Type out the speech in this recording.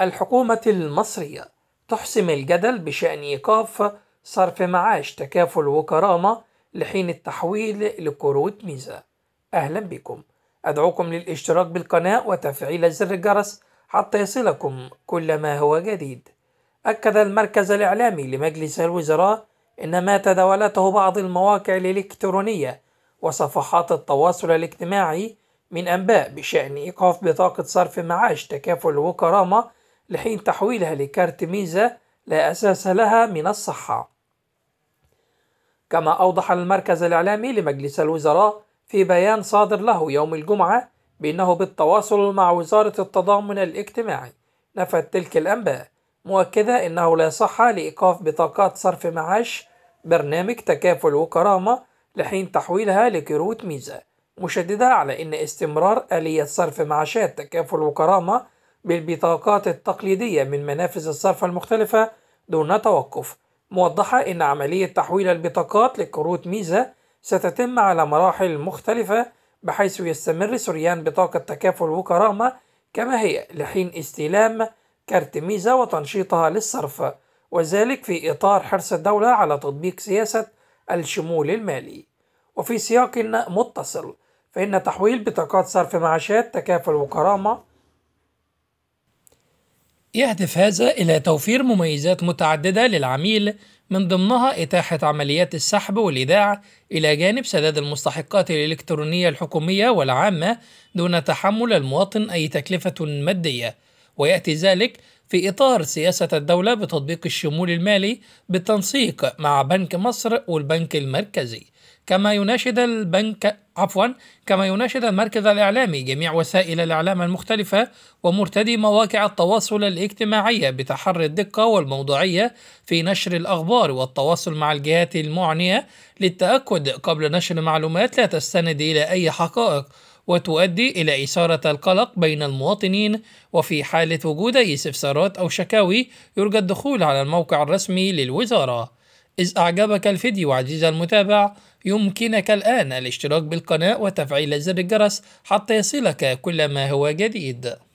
الحكومة المصرية تحسم الجدل بشأن إيقاف صرف معاش تكافل وكرامة لحين التحويل لكروت ميزة أهلا بكم أدعوكم للاشتراك بالقناة وتفعيل زر الجرس حتى يصلكم كل ما هو جديد أكد المركز الإعلامي لمجلس الوزراء إن ما تداولته بعض المواقع الإلكترونية وصفحات التواصل الاجتماعي من أنباء بشأن إيقاف بطاقة صرف معاش تكافل وكرامة لحين تحويلها لكارت ميزة لا أساس لها من الصحة كما أوضح المركز الإعلامي لمجلس الوزراء في بيان صادر له يوم الجمعة بأنه بالتواصل مع وزارة التضامن الاجتماعي نفت تلك الأنباء مؤكدة أنه لا صحة لإيقاف بطاقات صرف معاش برنامج تكافل وكرامة لحين تحويلها لكروت ميزة مشددة على أن استمرار آلية صرف معاشات تكافل وكرامة بالبطاقات التقليدية من منافذ الصرف المختلفة دون توقف موضحة أن عملية تحويل البطاقات لكروت ميزة ستتم على مراحل مختلفة بحيث يستمر سريان بطاقة تكافل وكرامة كما هي لحين استلام كارت ميزة وتنشيطها للصرف وذلك في إطار حرص الدولة على تطبيق سياسة الشمول المالي وفي سياق متصل فإن تحويل بطاقات صرف معاشات تكافل وكرامة يهدف هذا إلى توفير مميزات متعددة للعميل من ضمنها إتاحة عمليات السحب والإيداع إلى جانب سداد المستحقات الإلكترونية الحكومية والعامة دون تحمل المواطن أي تكلفة مادية ويأتي ذلك في إطار سياسة الدولة بتطبيق الشمول المالي بالتنسيق مع بنك مصر والبنك المركزي كما يناشد البنك عفوا كما يناشد المركز الإعلامي جميع وسائل الإعلام المختلفة ومرتدي مواقع التواصل الاجتماعية بتحري الدقة والموضوعية في نشر الأخبار والتواصل مع الجهات المعنية للتأكد قبل نشر معلومات لا تستند إلى أي حقائق وتؤدي إلى إثارة القلق بين المواطنين وفي حالة وجود أي استفسارات أو شكاوي يرجى الدخول على الموقع الرسمي للوزارة إذ أعجبك الفيديو عزيزي المتابع يمكنك الآن الاشتراك بالقناة وتفعيل زر الجرس حتى يصلك كل ما هو جديد